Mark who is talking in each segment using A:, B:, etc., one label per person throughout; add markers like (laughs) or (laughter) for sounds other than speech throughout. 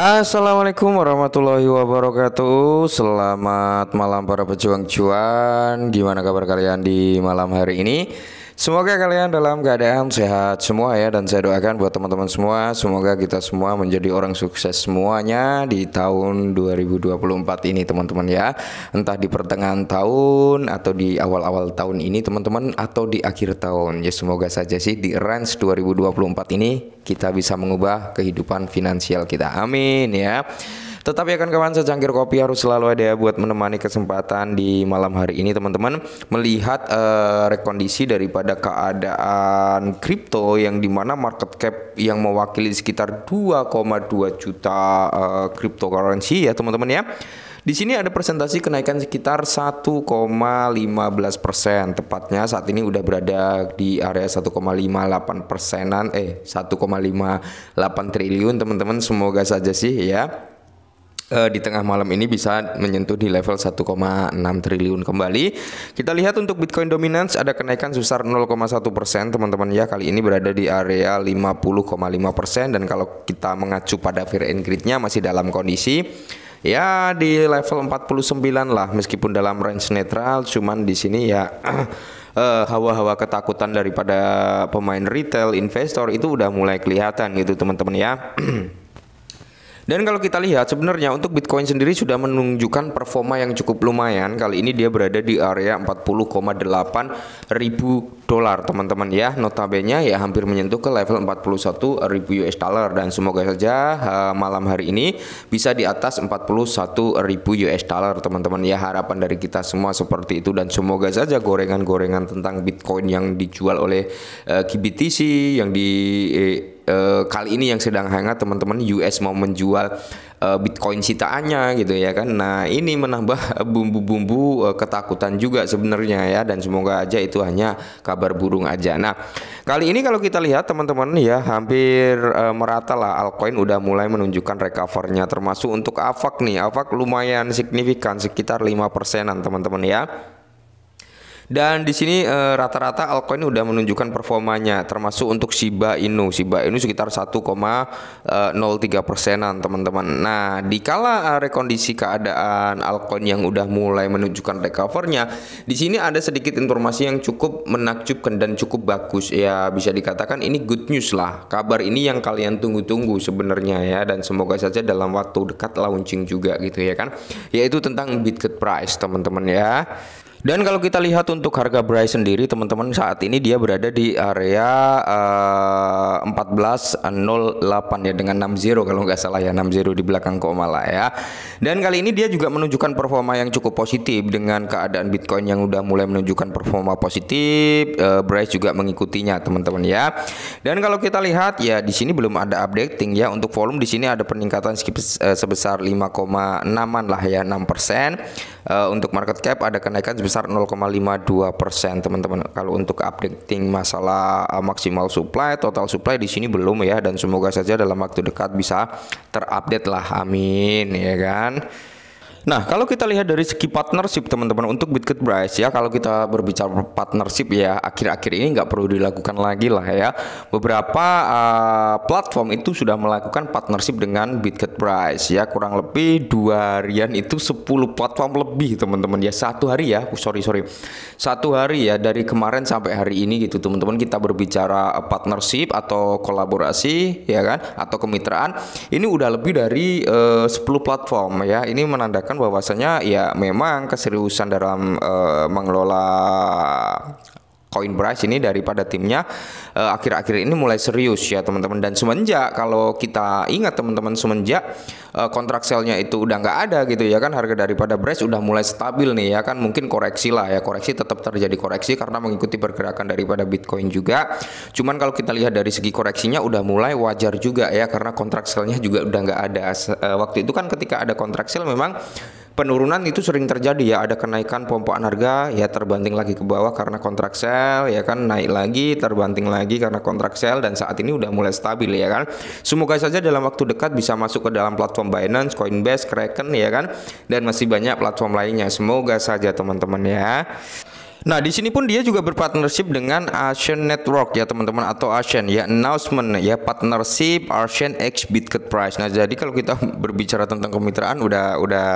A: Assalamualaikum warahmatullahi wabarakatuh Selamat malam para pejuang cuan Gimana kabar kalian di malam hari ini? Semoga kalian dalam keadaan sehat semua ya dan saya doakan buat teman-teman semua semoga kita semua menjadi orang sukses semuanya di tahun 2024 ini teman-teman ya. Entah di pertengahan tahun atau di awal-awal tahun ini teman-teman atau di akhir tahun. Ya semoga saja sih di range 2024 ini kita bisa mengubah kehidupan finansial kita. Amin ya. Tetapi akan kawan secangkir kopi harus selalu ada buat menemani kesempatan di malam hari ini teman-teman melihat uh, rekondisi daripada keadaan kripto yang dimana market cap yang mewakili sekitar 2,2 juta uh, cryptocurrency ya teman-teman ya. Di sini ada presentasi kenaikan sekitar 1,15 persen, tepatnya saat ini udah berada di area 1,58 persenan, eh 1,58 triliun teman-teman. Semoga saja sih ya Eh, di tengah malam ini bisa menyentuh di level 1,6 triliun kembali. Kita lihat untuk Bitcoin dominance ada kenaikan sebesar 0,1 persen teman-teman ya kali ini berada di area 50,5 persen dan kalau kita mengacu pada fear and greed-nya masih dalam kondisi ya di level 49 lah meskipun dalam range netral cuman di sini ya (clears throat) eh, hawa-hawa uh, hawa -hawa ketakutan daripada pemain retail investor itu udah mulai kelihatan gitu teman-teman ya. (clears throat) Dan kalau kita lihat sebenarnya untuk Bitcoin sendiri sudah menunjukkan performa yang cukup lumayan. Kali ini dia berada di area 40,8 ribu dolar teman-teman ya. Notabene ya hampir menyentuh ke level 41 ribu US dollar dan semoga saja uh, malam hari ini bisa di atas 41 ribu US dollar teman-teman ya. Harapan dari kita semua seperti itu dan semoga saja gorengan-gorengan tentang Bitcoin yang dijual oleh uh, eh, KBTC yang di eh, uh, kali ini yang sedang hangat teman-teman US mau menjual uh, Bitcoin sitaannya gitu ya kan. Nah, ini menambah (laughs) bumbu-bumbu uh, ketakutan juga sebenarnya ya dan semoga aja itu hanya kabar burung aja. Nah, kali ini kalau kita lihat teman-teman ya hampir uh, merata lah altcoin udah mulai menunjukkan recovernya termasuk untuk AVAX nih. AVAX lumayan signifikan sekitar 5%an persenan teman-teman ya. Dan di sini uh, rata-rata altcoin udah menunjukkan performanya termasuk untuk Shiba Inu. Shiba Inu sekitar 1,03 eh, persenan teman-teman. Nah, dikala uh, rekondisi keadaan altcoin yang udah mulai menunjukkan recovernya, di sini ada sedikit informasi yang cukup menakjubkan dan cukup bagus ya bisa dikatakan ini good news lah. Kabar ini yang kalian tunggu-tunggu sebenarnya ya dan semoga saja dalam waktu dekat launching juga gitu ya kan. Yaitu tentang Bitcoin price teman-teman ya. Dan kalau kita lihat untuk harga Bryce sendiri teman-teman saat ini dia berada di area uh, eh, 1408 ya dengan 60 kalau nggak salah ya 60 di belakang koma lah ya. Dan kali ini dia juga menunjukkan performa yang cukup positif dengan keadaan Bitcoin yang udah mulai menunjukkan performa positif, uh, eh, Bryce juga mengikutinya teman-teman ya. Dan kalau kita lihat ya di sini belum ada updating ya untuk volume di sini ada peningkatan eh, sebesar 5,6an lah ya 6% uh, untuk market cap ada kenaikan sebesar sebesar 0,52 persen teman-teman. Kalau untuk updating masalah uh, maksimal supply, total supply di sini belum ya dan semoga saja dalam waktu dekat bisa terupdate lah. Amin ya kan. Nah, kalau kita lihat dari segi partnership teman-teman untuk Bitget Price ya, kalau kita berbicara partnership ya, akhir-akhir ini nggak perlu dilakukan lagi lah ya. Beberapa uh, platform itu sudah melakukan partnership dengan Bitget Price ya, kurang lebih dua harian itu 10 platform lebih teman-teman ya, satu hari ya, uh, sorry sorry, satu hari ya dari kemarin sampai hari ini gitu teman-teman kita berbicara eh, partnership atau kolaborasi ya kan atau kemitraan ini udah lebih dari eh, uh, 10 platform ya, ini menandakan kan bahwasanya ya memang keseriusan dalam uh, mengelola Koin Brush ini daripada timnya eh, akhir-akhir uh, ini mulai serius ya teman-teman dan semenjak kalau kita ingat teman-teman semenjak uh, eh, kontrak selnya itu udah nggak ada gitu ya kan harga daripada Brush udah mulai stabil nih ya kan mungkin koreksi lah ya koreksi tetap terjadi koreksi karena mengikuti pergerakan daripada Bitcoin juga cuman kalau kita lihat dari segi koreksinya udah mulai wajar juga ya karena kontrak selnya juga udah nggak ada uh, waktu itu kan ketika ada kontrak sel memang penurunan itu sering terjadi ya ada kenaikan pompaan harga ya terbanting lagi ke bawah karena kontrak sel ya kan naik lagi terbanting lagi karena kontrak sel dan saat ini udah mulai stabil ya kan semoga saja dalam waktu dekat bisa masuk ke dalam platform Binance, Coinbase, Kraken ya kan dan masih banyak platform lainnya semoga saja teman-teman ya Nah, di sini pun dia juga berpartnership dengan Asian Network ya teman-teman atau Asian ya announcement ya partnership Asian X Bitcoin Price Nah, jadi kalau kita (laughs) berbicara tentang kemitraan udah udah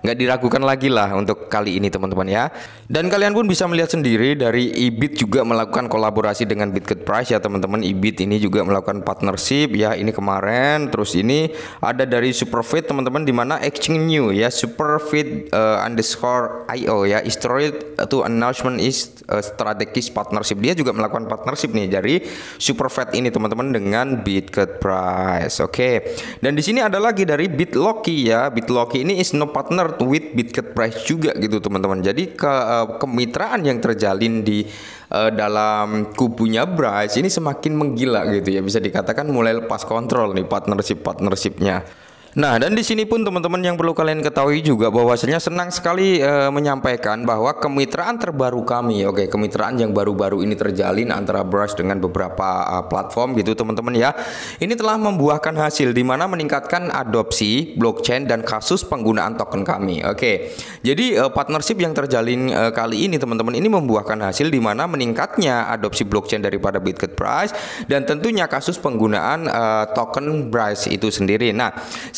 A: nggak diragukan lagi lah untuk kali ini teman-teman ya. Dan kalian pun bisa melihat sendiri dari Ibit juga melakukan kolaborasi dengan Bitcoin Price ya teman-teman. Ibit ini juga melakukan partnership ya ini kemarin terus ini ada dari Superfit teman-teman di mana exchange new ya Superfit uh, underscore io ya is itu announce announcement is eh, strategis partnership. Dia juga melakukan partnership nih Jadi super fat ini teman-teman dengan Bitcoin Price. Oke. Okay. Dan di sini ada lagi dari BitLocky ya. BitLocky ini is no partner with Bitcoin Price juga gitu teman-teman. Jadi ke eh, kemitraan yang terjalin di uh, dalam kubunya Price ini semakin menggila gitu ya bisa dikatakan mulai lepas kontrol nih partnership partnershipnya. Nah, dan di sini pun teman-teman yang perlu kalian ketahui juga bahwasanya senang sekali e, menyampaikan bahwa kemitraan terbaru kami, oke, kemitraan yang baru-baru ini terjalin antara Brush dengan beberapa e, platform gitu, teman-teman ya. Ini telah membuahkan hasil di mana meningkatkan adopsi blockchain dan kasus penggunaan token kami. Oke. Jadi e, partnership yang terjalin e, kali ini teman-teman ini membuahkan hasil di mana meningkatnya adopsi blockchain daripada Bitcoin Price dan tentunya kasus penggunaan token Bryce itu sendiri. Nah,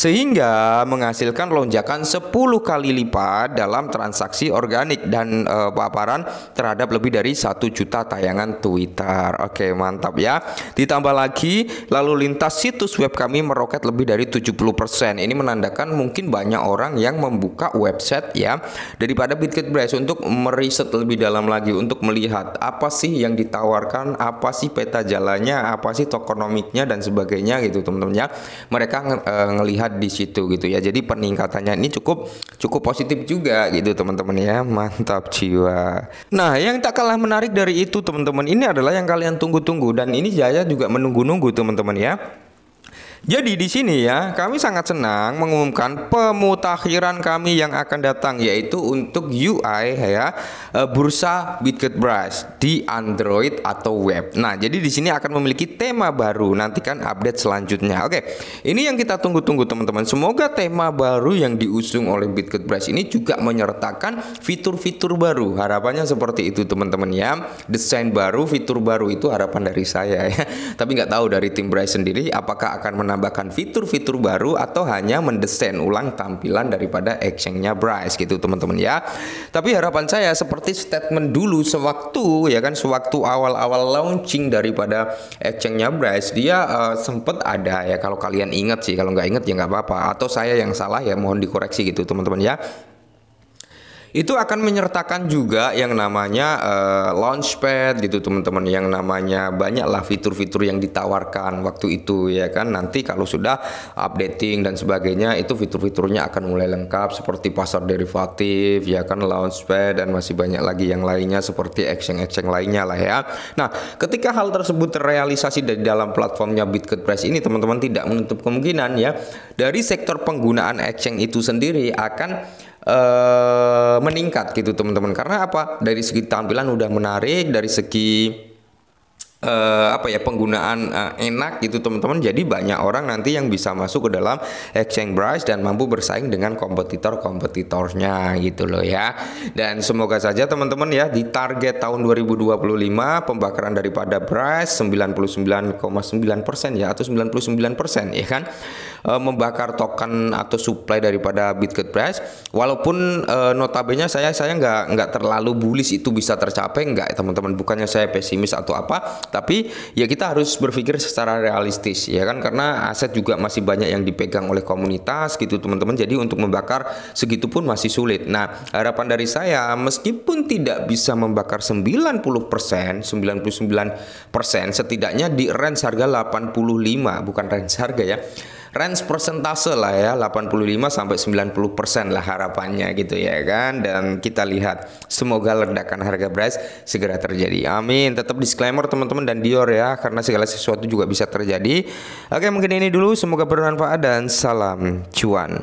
A: sehingga menghasilkan lonjakan 10 kali lipat dalam transaksi organik dan e, paparan terhadap lebih dari satu juta tayangan Twitter. Oke, mantap ya. Ditambah lagi lalu lintas situs web kami meroket lebih dari 70%. Ini menandakan mungkin banyak orang yang membuka website ya daripada Bitcoin untuk meriset lebih dalam lagi untuk melihat apa sih yang ditawarkan, apa sih peta jalannya, apa sih tokonomiknya dan sebagainya gitu teman-teman ya. Mereka e, ngelihat di situ gitu ya. Jadi peningkatannya ini cukup cukup positif juga gitu teman-teman ya. Mantap jiwa. Nah, yang tak kalah menarik dari itu teman-teman ini adalah yang kalian tunggu-tunggu dan ini Jaya juga menunggu-nunggu teman-teman ya. Jadi di sini ya, kami sangat senang mengumumkan pemutakhiran kami yang akan datang yaitu untuk UI ya, eh, bursa Bitcoin Brush di Android atau web. Nah, jadi di sini akan memiliki tema baru. Nantikan update selanjutnya. Oke. Ini yang kita tunggu-tunggu teman-teman. Semoga tema baru yang diusung oleh Bitcoin Brush ini juga menyertakan fitur-fitur baru. Harapannya seperti itu teman-teman ya. Desain baru, fitur baru itu harapan dari saya ya. (laughs) Tapi nggak tahu dari tim Brush sendiri apakah akan menambahkan fitur-fitur baru atau hanya mendesain ulang tampilan daripada exchange-nya Bryce gitu teman-teman ya. Tapi harapan saya seperti statement dulu sewaktu ya kan sewaktu awal-awal launching daripada exchange-nya Bryce dia uh, eh, sempat ada ya kalau kalian ingat sih kalau nggak ingat ya nggak apa-apa atau saya yang salah ya mohon dikoreksi gitu teman-teman ya itu akan menyertakan juga yang namanya uh, launchpad gitu teman-teman yang namanya banyaklah fitur-fitur yang ditawarkan waktu itu ya kan nanti kalau sudah updating dan sebagainya itu fitur-fiturnya akan mulai lengkap seperti pasar derivatif ya kan launchpad dan masih banyak lagi yang lainnya seperti exchange-exchange lainnya lah ya. Nah, ketika hal tersebut terrealisasi dari dalam platformnya Bitcoin press ini teman-teman tidak menutup kemungkinan ya dari sektor penggunaan exchange itu sendiri akan Eh, meningkat gitu teman-teman karena apa dari segi tampilan udah menarik dari segi uh, apa ya penggunaan uh, enak gitu teman-teman. Jadi banyak orang nanti yang bisa masuk ke dalam exchange price dan mampu bersaing dengan kompetitor-kompetitornya gitu loh ya. Dan semoga saja teman-teman ya di target tahun 2025 pembakaran daripada price 99,9% ya atau 99% ya kan eh, membakar token atau supply daripada Bitcoin price walaupun uh, notabene saya saya nggak nggak terlalu bullish itu bisa tercapai nggak teman-teman bukannya saya pesimis atau apa tapi ya kita harus berpikir secara realistis ya kan karena aset juga masih banyak yang dipegang oleh komunitas gitu teman-teman jadi untuk membakar segitu pun masih sulit nah harapan dari saya meskipun tidak bisa membakar 90% 99% setidaknya di range harga 85 bukan range harga ya range persentase lah ya 85 sampai 90 persen lah harapannya gitu ya kan dan kita lihat semoga ledakan harga beras segera terjadi amin tetap disclaimer teman-teman dan Dior ya karena segala sesuatu juga bisa terjadi oke mungkin ini dulu semoga bermanfaat dan salam cuan